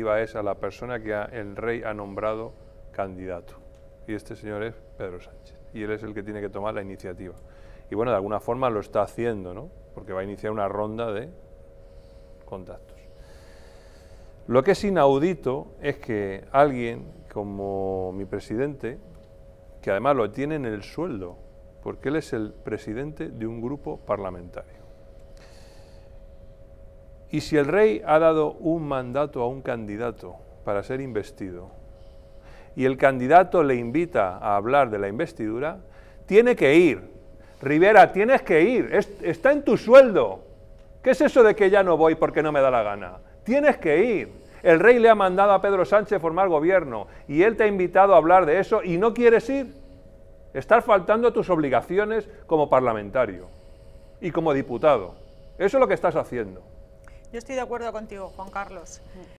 es a la persona que el rey ha nombrado candidato. Y este señor es Pedro Sánchez. Y él es el que tiene que tomar la iniciativa. Y bueno, de alguna forma lo está haciendo, ¿no? Porque va a iniciar una ronda de contactos. Lo que es inaudito es que alguien como mi presidente, que además lo tiene en el sueldo, porque él es el presidente de un grupo parlamentario. Y si el rey ha dado un mandato a un candidato para ser investido, y el candidato le invita a hablar de la investidura, tiene que ir. Rivera, tienes que ir. está en tu sueldo. ¿Qué es eso de que ya no voy porque no me da la gana? Tienes que ir. El rey le ha mandado a Pedro Sánchez formar gobierno y él te ha invitado a hablar de eso y no quieres ir. Estás faltando a tus obligaciones como parlamentario y como diputado. Eso es lo que estás haciendo. Yo estoy de acuerdo contigo, Juan Carlos.